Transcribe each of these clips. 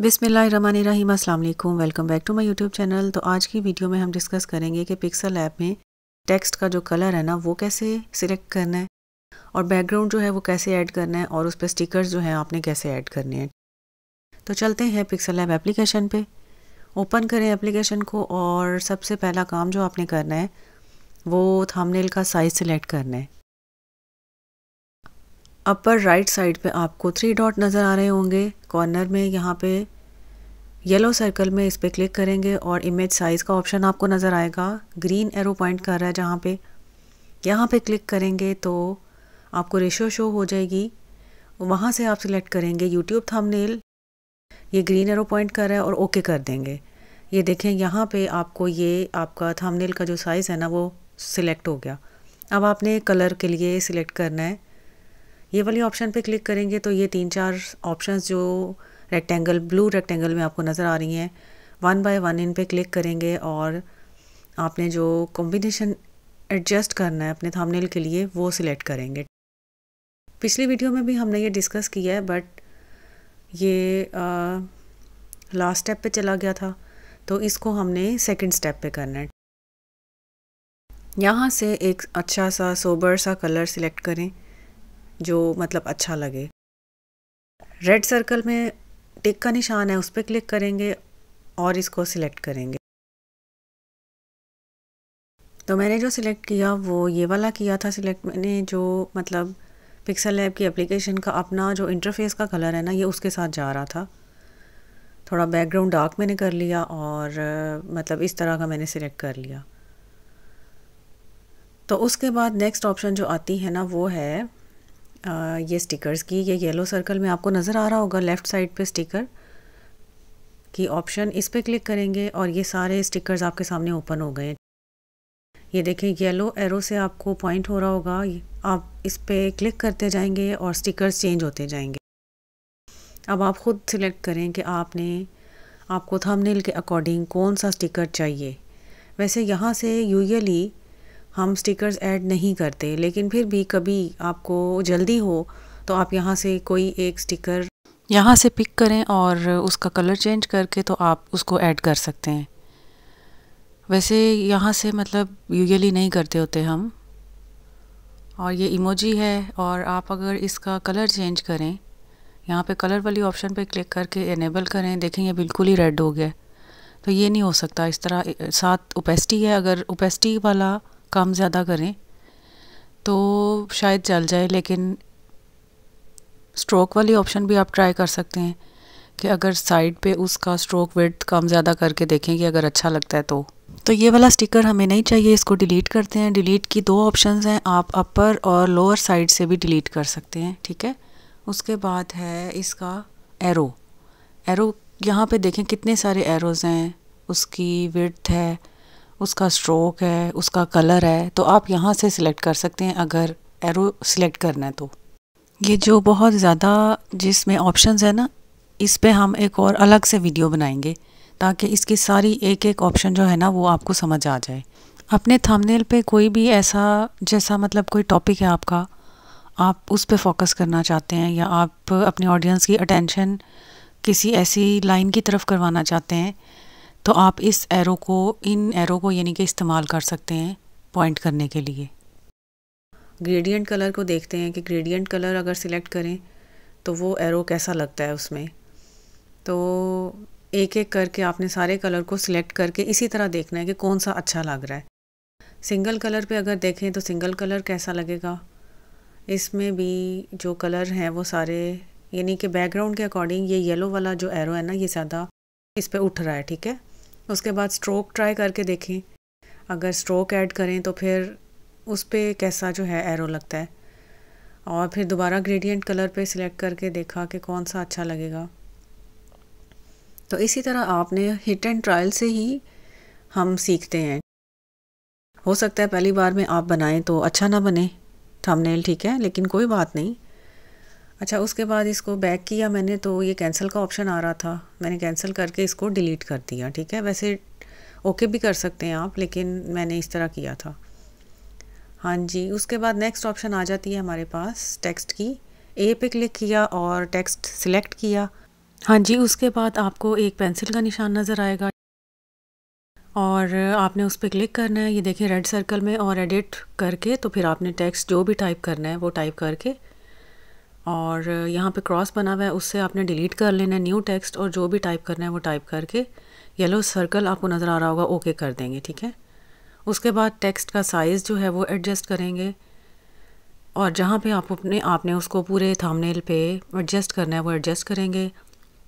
बिसमीम अल्लाम welcome back to my YouTube channel तो आज की वीडियो में हम डिस्कस करेंगे कि पिक्सल ऐप में टेक्स्ट का जो कलर है ना वो कैसे सिलेक्ट करना है और बैकग्राउंड जो है वो कैसे ऐड करना है और उस पर स्टिकर्स जो हैं आपने कैसे ऐड करने हैं तो चलते हैं पिक्सल ऐप एप्लीकेशन पे ओपन करें एप्लीकेशन को और सबसे पहला काम जो आपने करना है वो थामनेल का साइज़ सिलेक्ट करना है अपर राइट साइड पे आपको थ्री डॉट नज़र आ रहे होंगे कॉर्नर में यहाँ पे येलो सर्कल में इस पर क्लिक करेंगे और इमेज साइज़ का ऑप्शन आपको नज़र आएगा ग्रीन एरो पॉइंट कर रहा है जहाँ पे यहाँ पे क्लिक करेंगे तो आपको रेशो शो हो जाएगी वहाँ से आप सिलेक्ट करेंगे यूट्यूब थंबनेल ये ग्रीन एरो पॉइंट कर रहा है और ओके कर देंगे ये देखें यहाँ पे आपको ये आपका थंबनेल का जो साइज़ है ना वो सिलेक्ट हो गया अब आपने कलर के लिए सिलेक्ट करना है ये वाली ऑप्शन पे क्लिक करेंगे तो ये तीन चार ऑप्शंस जो रेक्टेंगल ब्लू रेक्टेंगल में आपको नज़र आ रही हैं वन बाय वन इन पे क्लिक करेंगे और आपने जो कॉम्बिनेशन एडजस्ट करना है अपने थामनेल के लिए वो सिलेक्ट करेंगे पिछली वीडियो में भी हमने ये डिस्कस किया है बट ये लास्ट स्टेप पे चला गया था तो इसको हमने सेकंड स्टेप पे करना है यहाँ से एक अच्छा सा सोबर सा कलर सिलेक्ट करें जो मतलब अच्छा लगे रेड सर्कल में टिक का निशान है उस पर क्लिक करेंगे और इसको सिलेक्ट करेंगे तो मैंने जो सिलेक्ट किया वो ये वाला किया था सिलेक्ट मैंने जो मतलब पिक्सल लैब की एप्लीकेशन का अपना जो इंटरफेस का कलर है ना ये उसके साथ जा रहा था थोड़ा बैकग्राउंड डार्क मैंने कर लिया और मतलब इस तरह का मैंने सिलेक्ट कर लिया तो उसके बाद नेक्स्ट ऑप्शन जो आती है ना वो है ये स्टिकर्स की ये येलो सर्कल में आपको नज़र आ रहा होगा लेफ़्ट साइड पे स्टिकर की ऑप्शन इस पर क्लिक करेंगे और ये सारे स्टिकर्स आपके सामने ओपन हो गए ये देखें येलो एरो से आपको पॉइंट हो रहा होगा आप इस पर क्लिक करते जाएंगे और स्टिकर्स चेंज होते जाएंगे अब आप ख़ुद सिलेक्ट करें कि आपने आपको थंबनेल के अकॉर्डिंग कौन सा स्टिकर चाहिए वैसे यहाँ से यूजली हम स्टिकर्स ऐड नहीं करते लेकिन फिर भी कभी आपको जल्दी हो तो आप यहाँ से कोई एक स्टिकर यहाँ से पिक करें और उसका कलर चेंज करके तो आप उसको ऐड कर सकते हैं वैसे यहाँ से मतलब यूजली नहीं करते होते हम और ये इमोजी है और आप अगर इसका कलर चेंज करें यहाँ पे कलर वाली ऑप्शन पे क्लिक करके इनेबल करें देखें ये बिल्कुल ही रेड हो गया तो ये नहीं हो सकता इस तरह साथ ओपेस्टी है अगर ओपेस्टी वाला काम ज़्यादा करें तो शायद चल जाए लेकिन स्ट्रोक वाली ऑप्शन भी आप ट्राई कर सकते हैं कि अगर साइड पे उसका स्ट्रोक वेट कम ज़्यादा करके देखें कि अगर अच्छा लगता है तो तो ये वाला स्टिकर हमें नहीं चाहिए इसको डिलीट करते हैं डिलीट की दो ऑप्शंस हैं आप अपर और लोअर साइड से भी डिलीट कर सकते हैं ठीक है उसके बाद है इसका एरो एरो यहाँ पे देखें कितने सारे एरोज़ हैं उसकी विर्थ है उसका स्ट्रोक है उसका कलर है तो आप यहाँ से सिलेक्ट कर सकते हैं अगर एरो सिलेक्ट करना है तो ये जो बहुत ज़्यादा जिसमें ऑप्शंस है ना इस पर हम एक और अलग से वीडियो बनाएंगे ताकि इसकी सारी एक एक ऑप्शन जो है ना वो आपको समझ आ जाए अपने थामनेल पे कोई भी ऐसा जैसा मतलब कोई टॉपिक है आपका आप उस पर फोकस करना चाहते हैं या आप अपने ऑडियंस की अटेंशन किसी ऐसी लाइन की तरफ करवाना चाहते हैं तो आप इस एरो को इन एरो को यानी कि इस्तेमाल कर सकते हैं पॉइंट करने के लिए ग्रेडियंट कलर को देखते हैं कि ग्रेडियंट कलर अगर सिलेक्ट करें तो वो एरो कैसा लगता है उसमें तो एक एक करके आपने सारे कलर को सिलेक्ट करके इसी तरह देखना है कि कौन सा अच्छा लग रहा है सिंगल कलर पे अगर देखें तो सिंगल कलर कैसा लगेगा इसमें भी जो कलर हैं वो सारे यानी कि बैकग्राउंड के अकॉर्डिंग ये येलो वाला जो एरो है ना ये ज़्यादा इस पर उठ रहा है ठीक है उसके बाद स्ट्रोक ट्राई करके देखें अगर स्ट्रोक ऐड करें तो फिर उस पर कैसा जो है एरो लगता है और फिर दोबारा ग्रेडियंट कलर पे सिलेक्ट करके देखा कि कौन सा अच्छा लगेगा तो इसी तरह आपने हिट एंड ट्रायल से ही हम सीखते हैं हो सकता है पहली बार में आप बनाएं तो अच्छा ना बने थंबनेल ठीक है लेकिन कोई बात नहीं अच्छा उसके बाद इसको बैक किया मैंने तो ये कैंसिल का ऑप्शन आ रहा था मैंने कैंसिल करके इसको डिलीट कर दिया ठीक है वैसे ओके भी कर सकते हैं आप लेकिन मैंने इस तरह किया था हाँ जी उसके बाद नेक्स्ट ऑप्शन आ जाती है हमारे पास टेक्स्ट की ए पे क्लिक किया और टेक्स्ट सिलेक्ट किया हाँ जी उसके बाद आपको एक पेंसिल का निशान नज़र आएगा और आपने उस पर क्लिक करना है ये देखें रेड सर्कल में और एडिट करके तो फिर आपने टेक्स्ट जो भी टाइप करना है वो टाइप करके और यहाँ पे क्रॉस बना हुआ है उससे आपने डिलीट कर लेना है न्यू टेक्स्ट और जो भी टाइप करना है वो टाइप करके येलो सर्कल आपको नज़र आ रहा होगा ओके कर देंगे ठीक है उसके बाद टेक्स्ट का साइज़ जो है वो एडजस्ट करेंगे और जहाँ पे आप अपने आपने उसको पूरे थामनेल पे एडजस्ट करना है वो एडजस्ट करेंगे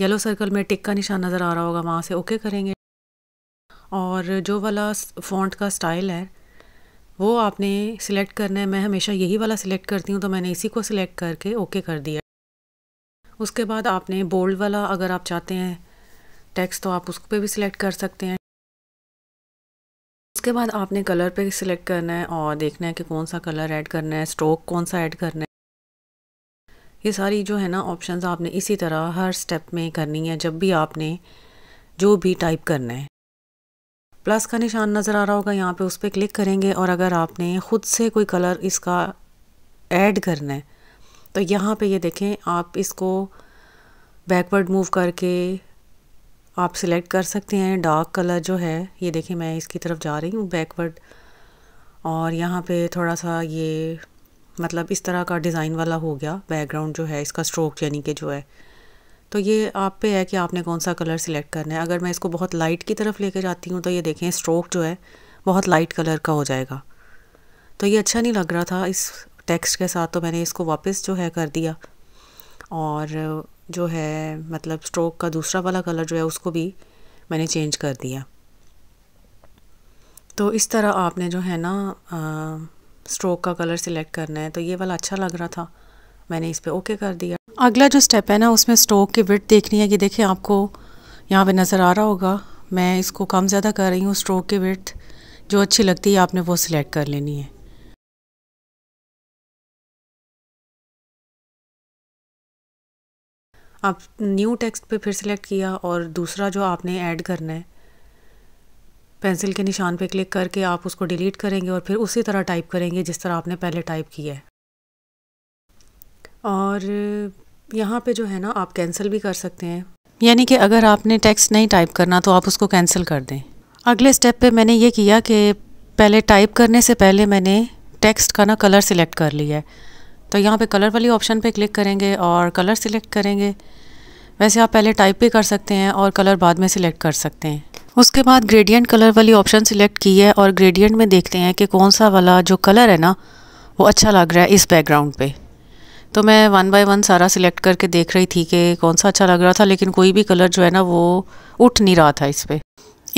येलो सर्कल में टिक का निशान नज़र आ रहा होगा वहाँ से ओके करेंगे और जो वाला फ़ॉन्ट का स्टाइल है वो आपने सिलेक्ट करना है मैं हमेशा यही वाला सिलेक्ट करती हूँ तो मैंने इसी को सिलेक्ट करके ओके कर दिया उसके बाद आपने बोल्ड वाला अगर आप चाहते हैं टेक्स्ट तो आप उस पर भी सिलेक्ट कर सकते हैं उसके बाद आपने कलर पे सिलेक्ट करना है और देखना है कि कौन सा कलर ऐड करना है स्ट्रोक कौन सा ऐड करना है ये सारी जो है ना ऑप्शंस आपने इसी तरह हर स्टेप में करनी है जब भी आपने जो भी टाइप करना है प्लस का निशान नज़र आ रहा होगा यहाँ पे उस पर क्लिक करेंगे और अगर आपने ख़ुद से कोई कलर इसका ऐड करना है तो यहाँ पे ये देखें आप इसको बैकवर्ड मूव करके आप सिलेक्ट कर सकते हैं डार्क कलर जो है ये देखें मैं इसकी तरफ जा रही हूँ बैकवर्ड और यहाँ पे थोड़ा सा ये मतलब इस तरह का डिज़ाइन वाला हो गया बैकग्राउंड जो है इसका स्ट्रोक यानी कि जो है तो ये आप पे है कि आपने कौन सा कलर सिलेक्ट करना है अगर मैं इसको बहुत लाइट की तरफ लेके जाती हूँ तो ये देखें स्ट्रोक जो है बहुत लाइट कलर का हो जाएगा तो ये अच्छा नहीं लग रहा था इस टेक्स्ट के साथ तो मैंने इसको वापस जो है कर दिया और जो है मतलब स्ट्रोक का दूसरा वाला कलर जो है उसको भी मैंने चेंज कर दिया तो इस तरह आपने जो है ना आ, स्ट्रोक का कलर सिलेक्ट करना है तो ये वाला अच्छा लग रहा था मैंने इस पर ओके कर दिया अगला जो स्टेप है ना उसमें स्टोक की विट देखनी है कि देखिए आपको यहाँ पे नज़र आ रहा होगा मैं इसको कम ज़्यादा कर रही हूँ स्ट्रोक की विट जो अच्छी लगती है आपने वो सिलेक्ट कर लेनी है आप न्यू टेक्स्ट पे फिर सिलेक्ट किया और दूसरा जो आपने ऐड करना है पेंसिल के निशान पे क्लिक करके आप उसको डिलीट करेंगे और फिर उसी तरह टाइप करेंगे जिस तरह आपने पहले टाइप किया है और यहाँ पे जो है ना आप कैंसिल भी कर सकते हैं यानी कि अगर आपने टेक्स्ट नहीं टाइप करना तो आप उसको कैंसिल कर दें अगले स्टेप पे मैंने ये किया कि पहले टाइप करने से पहले मैंने टेक्स्ट का ना कलर सिलेक्ट कर लिया है तो यहाँ पे कलर वाली ऑप्शन पे क्लिक करेंगे और कलर सिलेक्ट करेंगे वैसे आप पहले टाइप भी कर सकते हैं और कलर बाद में सिलेक्ट कर सकते हैं उसके बाद ग्रेडियंट कलर वाली ऑप्शन सिलेक्ट की है और ग्रेडियंट में देखते हैं कि कौन सा वाला जो कलर है ना वो अच्छा लग रहा है इस बैकग्राउंड पे तो मैं वन बाय वन सारा सिलेक्ट करके देख रही थी कि कौन सा अच्छा लग रहा था लेकिन कोई भी कलर जो है ना वो उठ नहीं रहा था इस पर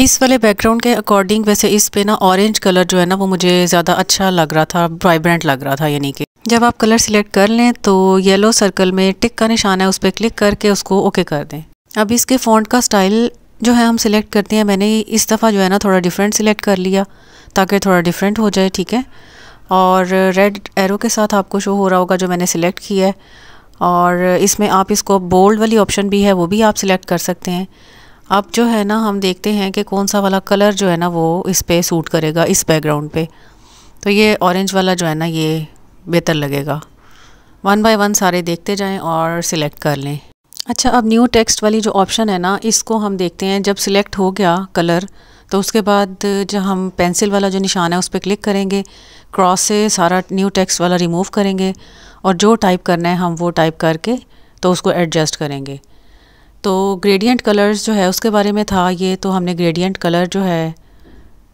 इस वाले बैकग्राउंड के अकॉर्डिंग वैसे इस पे ना ऑरेंज कलर जो है ना वो मुझे ज़्यादा अच्छा लग रहा था वाइब्रेंट लग रहा था यानी कि जब आप कलर सिलेक्ट कर लें तो येलो सर्कल में टिक का निशान है उस पर क्लिक करके उसको ओके कर दें अब इसके फ़ॉन्ट का स्टाइल जो है हम सिलेक्ट करते हैं मैंने इस दफ़ा जो है ना थोड़ा डिफरेंट सिलेक्ट कर लिया ताकि थोड़ा डिफरेंट हो जाए ठीक है और रेड एरो के साथ आपको शो हो रहा होगा जो मैंने सिलेक्ट किया है और इसमें आप इसको बोल्ड वाली ऑप्शन भी है वो भी आप सिलेक्ट कर सकते हैं अब जो है ना हम देखते हैं कि कौन सा वाला कलर जो है ना वो इस पर सूट करेगा इस बैकग्राउंड पे तो ये ऑरेंज वाला जो है ना ये बेहतर लगेगा वन बाय वन सारे देखते जाएं और सिलेक्ट कर लें अच्छा अब न्यू टेक्स्ट वाली जो ऑप्शन है ना इसको हम देखते हैं जब सिलेक्ट हो गया कलर तो उसके बाद जो हम पेंसिल वाला जो निशान है उस पर क्लिक करेंगे क्रॉस से सारा न्यू टेक्स्ट वाला रिमूव करेंगे और जो टाइप करना है हम वो टाइप करके तो उसको एडजस्ट करेंगे तो ग्रेडियंट कलर्स जो है उसके बारे में था ये तो हमने ग्रेडियंट कलर जो है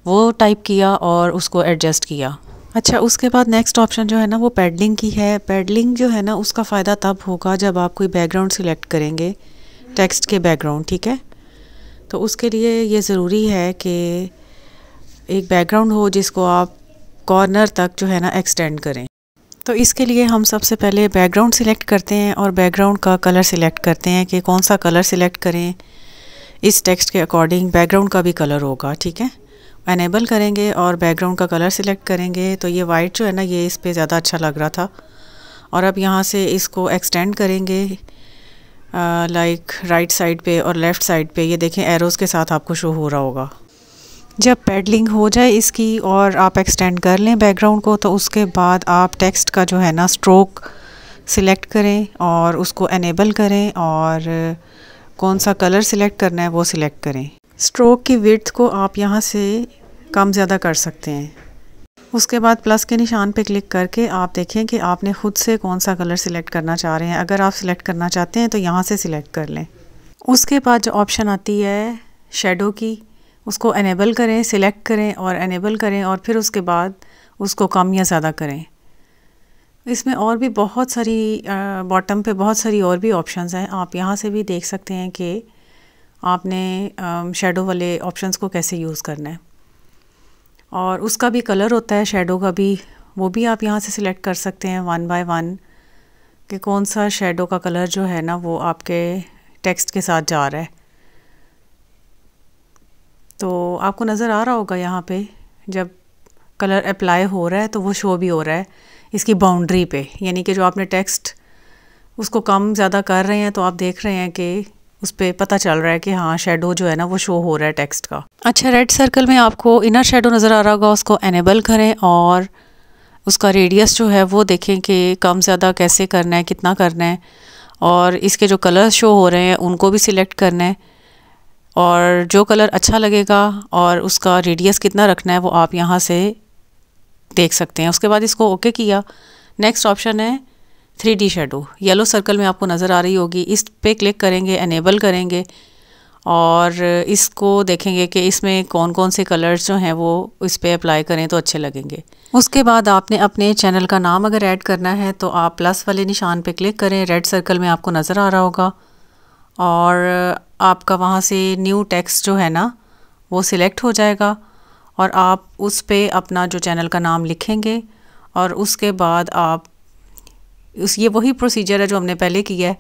वो टाइप किया और उसको एडजस्ट किया अच्छा उसके बाद नेक्स्ट ऑप्शन जो है ना वो पैडलिंग की है पैडलिंग जो है ना उसका फ़ायदा तब होगा जब आप कोई बैकग्राउंड सिलेक्ट करेंगे टेक्स्ट के बैकग्राउंड ठीक है तो उसके लिए ये ज़रूरी है कि एक बैकग्राउंड हो जिसको आप कॉर्नर तक जो है ना एक्सटेंड करें तो इसके लिए हम सबसे पहले बैकग्राउंड सिलेक्ट करते हैं और बैकग्राउंड का कलर सिलेक्ट करते हैं कि कौन सा कलर सिलेक्ट करें इस टेक्स्ट के अकॉर्डिंग बैकग्राउंड का भी कलर होगा ठीक है एनेबल करेंगे और बैकग्राउंड का कलर सिलेक्ट करेंगे तो ये वाइट जो है ना ये इस पर ज़्यादा अच्छा लग रहा था और अब यहाँ से इसको एक्सटेंड करेंगे लाइक राइट साइड पे और लेफ़्ट साइड पे ये देखें एरोज़ के साथ आपको शो हो रहा होगा जब पैडलिंग हो जाए इसकी और आप एक्सटेंड कर लें बैकग्राउंड को तो उसके बाद आप टेक्स्ट का जो है ना स्ट्रोक सिलेक्ट करें और उसको एनेबल करें और कौन सा कलर सिलेक्ट करना है वो सिलेक्ट करें स्ट्रोक की विर्थ को आप यहाँ से कम ज़्यादा कर सकते हैं उसके बाद प्लस के निशान पे क्लिक करके आप देखें कि आपने ख़ुद से कौन सा कलर सिलेक्ट करना चाह रहे हैं अगर आप सिलेक्ट करना चाहते हैं तो यहाँ से सिलेक्ट कर लें उसके बाद जो ऑप्शन आती है शेडो की उसको एनेबल करें सिलेक्ट करें और एनेबल करें और फिर उसके बाद उसको कम या ज़्यादा करें इसमें और भी बहुत सारी बॉटम पे बहुत सारी और भी ऑप्शंस हैं आप यहाँ से भी देख सकते हैं कि आपने शेडो वाले ऑप्शंस को कैसे यूज़ करना है और उसका भी कलर होता है शेडो का भी वो भी आप यहाँ से सिलेक्ट कर सकते हैं वन बाय वन कि कौन सा शेडो का कलर जो है ना वो आपके टेक्स्ट के साथ जा रहा है तो आपको नज़र आ रहा होगा यहाँ पे जब कलर अप्लाई हो रहा है तो वो शो भी हो रहा है इसकी बाउंड्री पे यानी कि जो आपने टेक्स्ट उसको कम ज़्यादा कर रहे हैं तो आप देख रहे हैं कि उस पर पता चल रहा है कि हाँ शेडो जो है ना वो शो हो रहा है टेक्स्ट का अच्छा रेड सर्कल में आपको इनर शेडो नज़र आ रहा होगा उसको एनेबल करें और उसका रेडियस जो है वो देखें कि कम ज़्यादा कैसे करना है कितना करना है और इसके जो कलर्स शो हो रहे हैं उनको भी सिलेक्ट करना है और जो कलर अच्छा लगेगा और उसका रेडियस कितना रखना है वो आप यहाँ से देख सकते हैं उसके बाद इसको ओके किया नेक्स्ट ऑप्शन है three D shadow yellow circle में आपको नज़र आ रही होगी इस पे क्लिक करेंगे एनेबल करेंगे और इसको देखेंगे कि इसमें कौन कौन से कलर्स जो हैं वो इस पर अप्लाई करें तो अच्छे लगेंगे उसके बाद आपने अपने चैनल का नाम अगर ऐड करना है तो आप प्लस वाले निशान पे क्लिक करें रेड सर्कल में आपको नज़र आ रहा होगा और आपका वहाँ से न्यू टेक्स्ट जो है ना वो सिलेक्ट हो जाएगा और आप उस पर अपना जो चैनल का नाम लिखेंगे और उसके बाद आप उस ये वही प्रोसीजर है जो हमने पहले किया है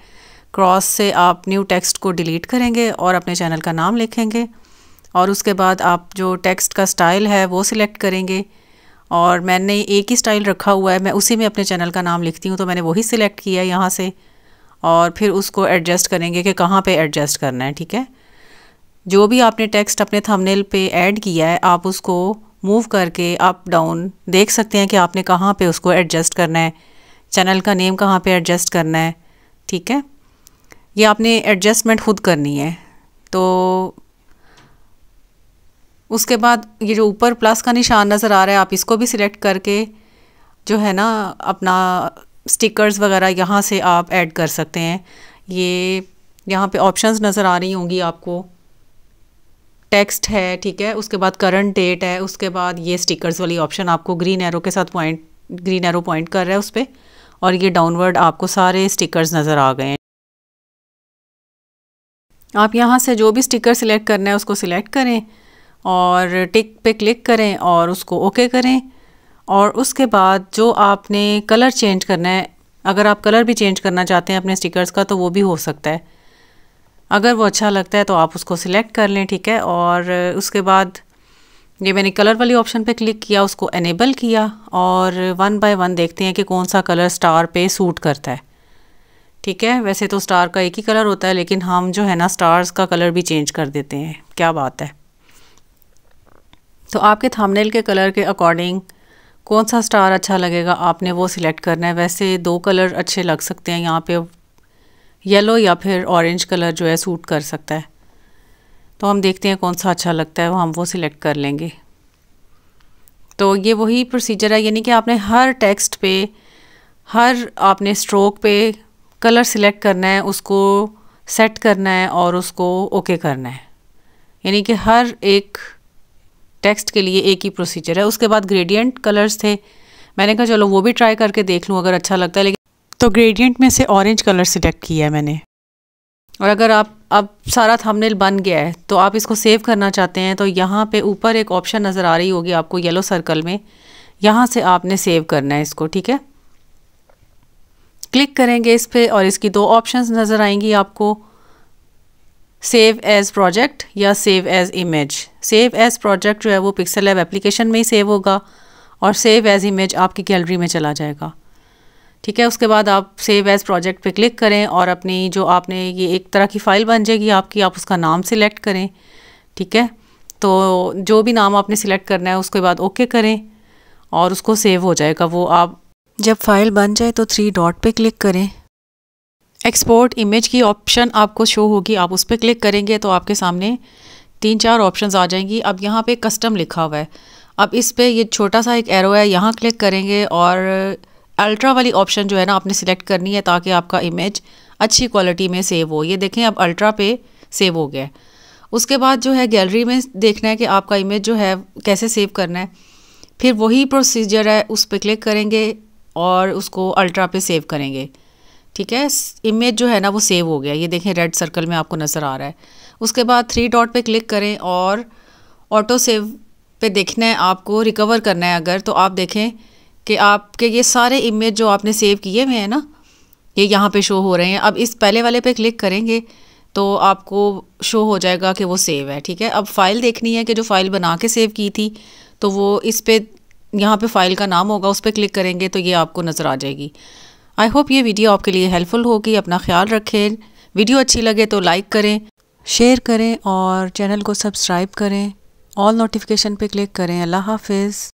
क्रॉस से आप न्यू टेक्स्ट को डिलीट करेंगे और अपने चैनल का नाम लिखेंगे और उसके बाद आप जो टेक्स्ट का स्टाइल है वो सिलेक्ट करेंगे और मैंने एक ही स्टाइल रखा हुआ है मैं उसी में अपने चैनल का नाम लिखती हूँ तो मैंने वही सिलेक्ट किया है यहाँ से और फिर उसको एडजस्ट करेंगे कि कहाँ पे एडजस्ट करना है ठीक है जो भी आपने टेक्स्ट अपने थंबनेल पे ऐड किया है आप उसको मूव करके अप डाउन देख सकते हैं कि आपने कहाँ पे उसको एडजस्ट करना है चैनल का नेम कहाँ पे एडजस्ट करना है ठीक है ये आपने एडजस्टमेंट खुद करनी है तो उसके बाद ये जो ऊपर प्लस का निशान नज़र आ रहा है आप इसको भी सिलेक्ट करके जो है ना अपना स्टिकर्स वगैरह यहाँ से आप ऐड कर सकते हैं ये यहाँ पे ऑप्शंस नज़र आ रही होंगी आपको टेक्स्ट है ठीक है उसके बाद करंट डेट है उसके बाद ये स्टिकर्स वाली ऑप्शन आपको ग्रीन एरो के साथ पॉइंट ग्रीन एरो पॉइंट कर रहा है उस पर और ये डाउनवर्ड आपको सारे स्टिकर्स नज़र आ गए हैं आप यहाँ से जो भी स्टिकर सिलेक्ट करना है उसको सिलेक्ट करें और टिक पे क्लिक करें और उसको ओके करें और उसके बाद जो आपने कलर चेंज करना है अगर आप कलर भी चेंज करना चाहते हैं अपने स्टिकर्स का तो वो भी हो सकता है अगर वो अच्छा लगता है तो आप उसको सिलेक्ट कर लें ठीक है और उसके बाद ये मैंने कलर वाली ऑप्शन पे क्लिक किया उसको एनेबल किया और वन बाय वन देखते हैं कि कौन सा कलर स्टार पे सूट करता है ठीक है वैसे तो स्टार का एक ही कलर होता है लेकिन हम जो है ना स्टार्स का कलर भी चेंज कर देते हैं क्या बात है तो आपके थामनेल के कलर के अकॉर्डिंग कौन सा स्टार अच्छा लगेगा आपने वो सिलेक्ट करना है वैसे दो कलर अच्छे लग सकते हैं यहाँ पे येलो या फिर ऑरेंज कलर जो है सूट कर सकता है तो हम देखते हैं कौन सा अच्छा लगता है वो हम वो सिलेक्ट कर लेंगे तो ये वही प्रोसीजर है यानी कि आपने हर टेक्स्ट पे हर आपने स्ट्रोक पे कलर सिलेक्ट करना है उसको सेट करना है और उसको ओके okay करना है यानी कि हर एक टेक्स्ट के लिए एक ही प्रोसीजर है उसके बाद ग्रेडियंट कलर्स थे मैंने कहा चलो वो भी ट्राई करके देख लूँ अगर अच्छा लगता है लेकिन तो ग्रेडियंट में से ऑरेंज कलर सिलेक्ट किया है मैंने और अगर आप अब सारा थंबनेल बन गया है तो आप इसको सेव करना चाहते हैं तो यहाँ पे ऊपर एक ऑप्शन नज़र आ रही होगी आपको येलो सर्कल में यहाँ से आपने सेव करना है इसको ठीक है क्लिक करेंगे इस पर और इसकी दो ऑप्शंस नज़र आएंगी आपको सेव एज़ प्रोजेक्ट या save as image save as project जो है वो पिक्सल ऐप एप्लीकेशन में ही सेव होगा और सेव एज़ इमेज आपकी गैलरी में चला जाएगा ठीक है उसके बाद आप सेव एज़ प्रोजेक्ट पे क्लिक करें और अपनी जो आपने ये एक तरह की फ़ाइल बन जाएगी आपकी आप उसका नाम सिलेक्ट करें ठीक है तो जो भी नाम आपने सिलेक्ट करना है उसके बाद ओके करें और उसको सेव हो जाएगा वो आप जब फाइल बन जाए तो थ्री डॉट पे क्लिक करें एक्सपोर्ट इमेज की ऑप्शन आपको शो होगी आप उस पर क्लिक करेंगे तो आपके सामने तीन चार ऑप्शंस आ जाएंगी अब यहाँ पे कस्टम लिखा हुआ है अब इस पर ये छोटा सा एक एरो है यहाँ क्लिक करेंगे और अल्ट्रा वाली ऑप्शन जो है ना आपने सिलेक्ट करनी है ताकि आपका इमेज अच्छी क्वालिटी में सेव हो ये देखें अब अल्ट्रा पे सेव हो गया उसके बाद जो है गैलरी में देखना है कि आपका इमेज जो है कैसे सेव करना है फिर वही प्रोसीजर है उस पर क्लिक करेंगे और उसको अल्ट्रा पे सेव करेंगे ठीक है इमेज जो है ना वो सेव हो गया ये देखें रेड सर्कल में आपको नज़र आ रहा है उसके बाद थ्री डॉट पे क्लिक करें और ऑटो सेव पे देखना है आपको रिकवर करना है अगर तो आप देखें कि आपके ये सारे इमेज जो आपने सेव किए हुए हैं ना ये यहाँ पे शो हो रहे हैं अब इस पहले वाले पे क्लिक करेंगे तो आपको शो हो जाएगा कि वो सेव है ठीक है अब फ़ाइल देखनी है कि जो फ़ाइल बना के सेव की थी तो वो इस पर यहाँ पे फ़ाइल का नाम होगा उस पर क्लिक करेंगे तो ये आपको नज़र आ जाएगी आई होप ये वीडियो आपके लिए हेल्पफुल होगी अपना ख्याल रखें वीडियो अच्छी लगे तो लाइक करें शेयर करें और चैनल को सब्सक्राइब करें ऑल नोटिफिकेशन पे क्लिक करें अल्लाह हाफिज़